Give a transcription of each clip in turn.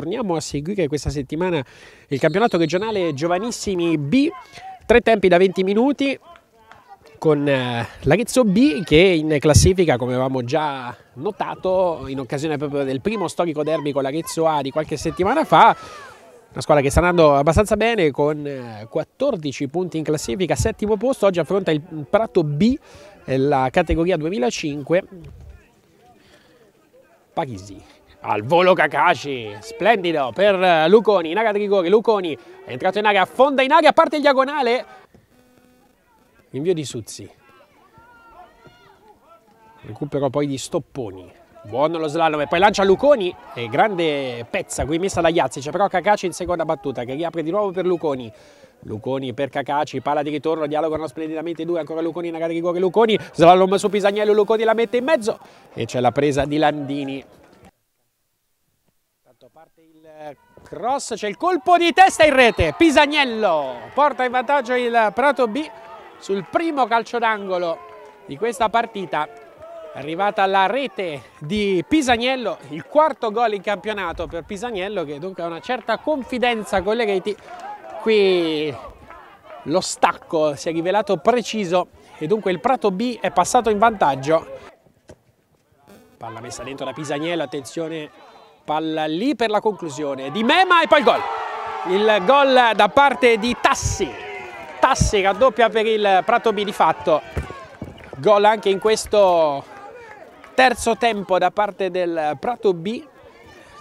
torniamo a seguire questa settimana il campionato regionale Giovanissimi B, tre tempi da 20 minuti con eh, l'Arezzo B che in classifica, come avevamo già notato, in occasione proprio del primo storico derby con l'Arezzo A di qualche settimana fa, una squadra che sta andando abbastanza bene con 14 eh, punti in classifica, settimo posto, oggi affronta il Prato B, eh, la categoria 2005, Parisi al volo Kakashi, splendido per eh, Luconi, in area di rigore, Luconi è entrato in area, affonda in area, parte il diagonale, invio di Suzzi, recupero poi di Stopponi, buono lo slalom e poi lancia Luconi, e grande pezza qui messa da c'è però Kakashi in seconda battuta che riapre di nuovo per Luconi, Luconi per Cacaci, palla di ritorno, dialogano splendidamente i due, ancora Luconi in area di rigore, Luconi, slalom su Pisagnello, Luconi la mette in mezzo e c'è la presa di Landini parte il eh, cross, c'è il colpo di testa in rete, Pisagnello porta in vantaggio il Prato B sul primo calcio d'angolo di questa partita. Arrivata la rete di Pisagnello, il quarto gol in campionato per Pisagnello che dunque ha una certa confidenza con le reti. Qui lo stacco si è rivelato preciso e dunque il Prato B è passato in vantaggio. Palla messa dentro da Pisagnello, attenzione Palla lì per la conclusione di Mema e poi il gol. Il gol da parte di Tassi. Tassi raddoppia per il Prato B di fatto. Gol anche in questo terzo tempo da parte del Prato B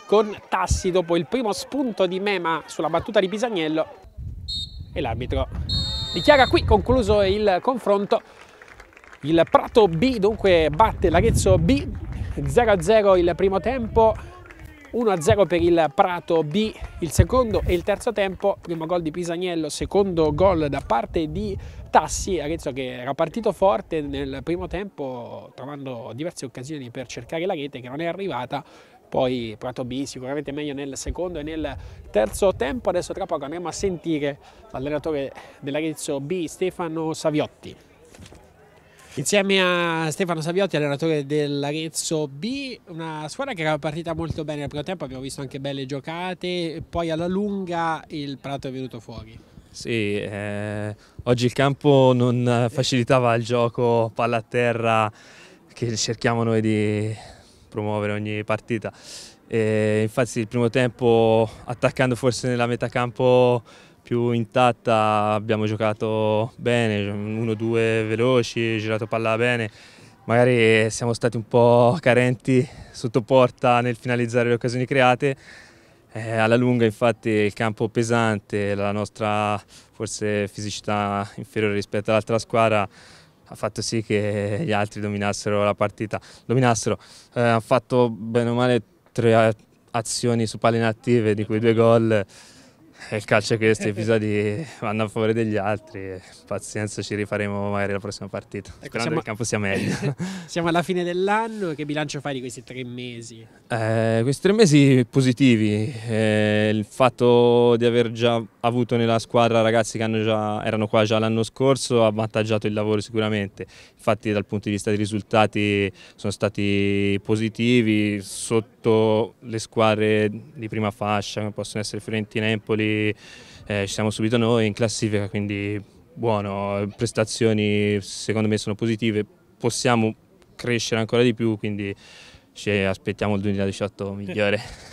con Tassi dopo il primo spunto di Mema sulla battuta di Pisagnello e l'arbitro dichiara qui concluso il confronto il Prato B dunque batte l'Arezzo B 0-0 il primo tempo 1-0 per il Prato B, il secondo e il terzo tempo, primo gol di Pisaniello, secondo gol da parte di Tassi, Arezzo che era partito forte nel primo tempo trovando diverse occasioni per cercare la rete che non è arrivata, poi Prato B sicuramente meglio nel secondo e nel terzo tempo, adesso tra poco andremo a sentire l'allenatore dell'Arezzo B Stefano Saviotti. Insieme a Stefano Saviotti, allenatore dell'Arezzo B, una squadra che era partita molto bene nel primo tempo, abbiamo visto anche belle giocate, poi alla lunga il Prato è venuto fuori. Sì, eh, oggi il campo non facilitava il gioco palla a terra che cerchiamo noi di promuovere ogni partita. E eh, infatti il primo tempo attaccando forse nella metà campo più intatta, abbiamo giocato bene, 1-2 veloci, girato palla bene, magari siamo stati un po' carenti sotto porta nel finalizzare le occasioni create, eh, alla lunga infatti il campo pesante, la nostra forse fisicità inferiore rispetto all'altra squadra ha fatto sì che gli altri dominassero la partita, dominassero, eh, hanno fatto bene o male tre azioni su palle inattive di quei due gol il calcio è questo, gli eh, eh. episodi vanno a favore degli altri, pazienza ci rifaremo magari la prossima partita, ecco, sperando che il campo sia meglio. siamo alla fine dell'anno, che bilancio fai di questi tre mesi? Eh, questi tre mesi positivi, eh, il fatto di aver già avuto nella squadra ragazzi che già, erano qua già l'anno scorso ha avvantaggiato il lavoro sicuramente, infatti dal punto di vista dei risultati sono stati positivi sotto le squadre di prima fascia, come possono essere Fiorentina, Empoli, eh, ci siamo subito noi in classifica, quindi buono, prestazioni secondo me sono positive, possiamo crescere ancora di più, quindi ci aspettiamo il 2018 migliore.